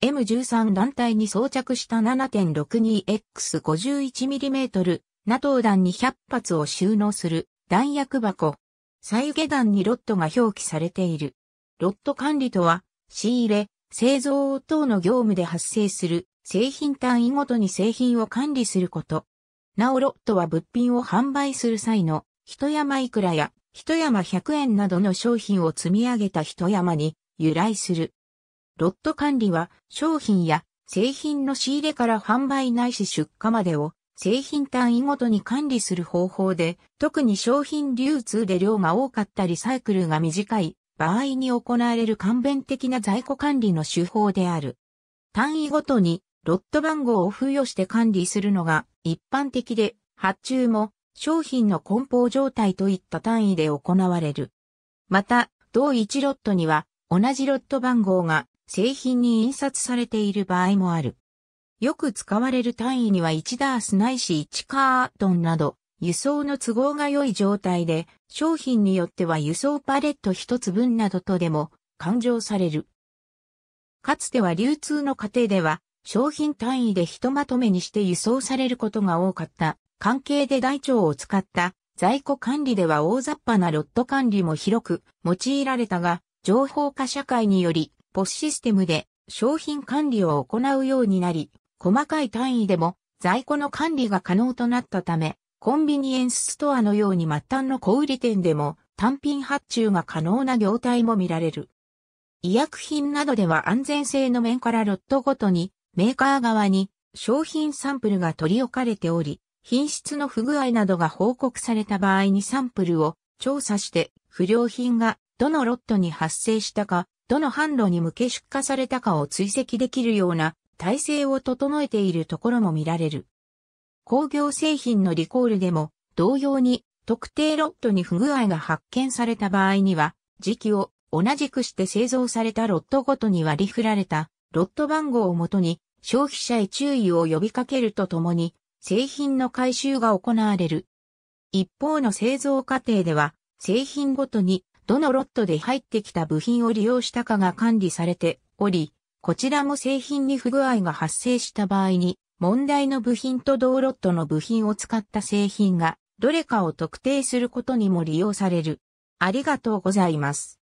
M13 団体に装着した 7.62X51mm ナトー弾に100発を収納する弾薬箱。再下段にロットが表記されている。ロット管理とは、仕入れ、製造等の業務で発生する製品単位ごとに製品を管理すること。なおロットは物品を販売する際の、一山いくらや、一山100円などの商品を積み上げた一山に由来する。ロット管理は商品や製品の仕入れから販売ないし出荷までを製品単位ごとに管理する方法で、特に商品流通で量が多かったりサイクルが短い場合に行われる簡便的な在庫管理の手法である。単位ごとにロット番号を付与して管理するのが一般的で、発注も商品の梱包状態といった単位で行われる。また、同一ロットには同じロット番号が製品に印刷されている場合もある。よく使われる単位には1ダースないし1カートンなど、輸送の都合が良い状態で、商品によっては輸送パレット1つ分などとでも勘定される。かつては流通の過程では、商品単位でひとまとめにして輸送されることが多かった。関係で台帳を使った在庫管理では大雑把なロット管理も広く用いられたが、情報化社会により POS システムで商品管理を行うようになり、細かい単位でも在庫の管理が可能となったため、コンビニエンスストアのように末端の小売店でも単品発注が可能な業態も見られる。医薬品などでは安全性の面からロットごとにメーカー側に商品サンプルが取り置かれており、品質の不具合などが報告された場合にサンプルを調査して不良品がどのロットに発生したかどの販路に向け出荷されたかを追跡できるような体制を整えているところも見られる。工業製品のリコールでも同様に特定ロットに不具合が発見された場合には時期を同じくして製造されたロットごとに割り振られたロット番号をもとに消費者へ注意を呼びかけるとともに製品の回収が行われる。一方の製造過程では製品ごとにどのロットで入ってきた部品を利用したかが管理されており、こちらも製品に不具合が発生した場合に、問題の部品と同ロットの部品を使った製品が、どれかを特定することにも利用される。ありがとうございます。